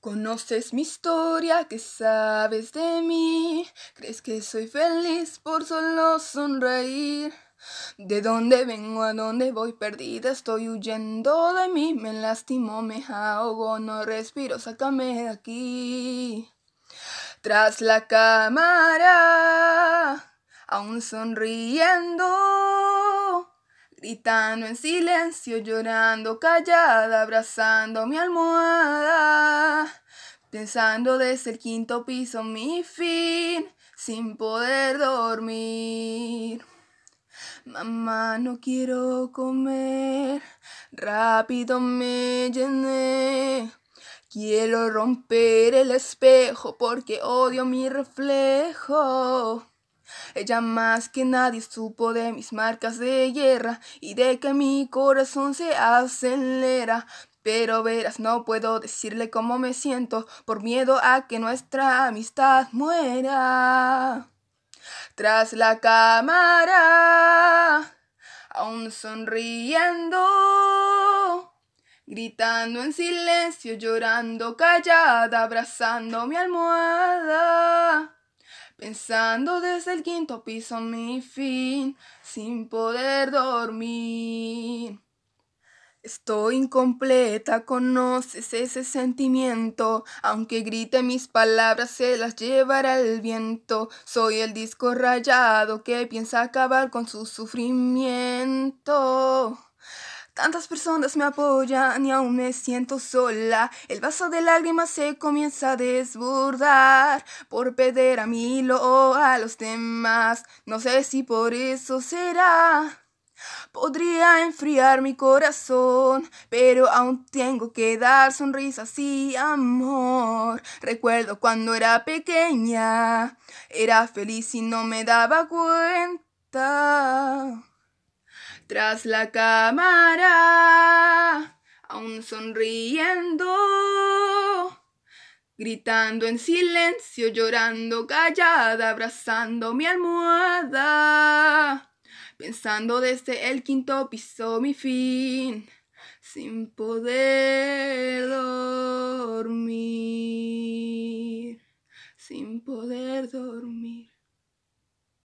Conoces mi historia, que sabes de mí. Crees que soy feliz por solo sonreír. De dónde vengo, a dónde voy, perdida estoy huyendo de mí. Me lastimó, me ahogo, no respiro, sácame de aquí. Tras la cámara, aún sonriendo gritando en silencio, llorando, callada, abrazando mi almohada. Pensando desde el quinto piso mi fin, sin poder dormir. Mamá, no quiero comer, rápido me llené. Quiero romper el espejo porque odio mi reflejo. Ella más que nadie supo de mis marcas de guerra y de que mi corazón se acelera. Pero verás, no puedo decirle cómo me siento por miedo a que nuestra amistad muera. Tras la cámara, aún sonriendo, gritando en silencio, llorando callada, abrazando mi almohada. Pensando desde el quinto piso mi fin, sin poder dormir. Estoy incompleta, conoces ese sentimiento, aunque grite mis palabras se las llevará el viento. Soy el disco rayado que piensa acabar con su sufrimiento. Tantas personas me apoyan y aún me siento sola. El vaso de lágrimas se comienza a desbordar por perder a mí o a los demás. No sé si por eso será. Podría enfriar mi corazón, pero aún tengo que dar sonrisas y amor. Recuerdo cuando era pequeña, era feliz y no me daba cuenta. Tras la cámara, aún sonriendo, gritando en silencio, llorando callada, abrazando mi almohada, pensando desde el quinto piso mi fin, sin poder dormir, sin poder dormir.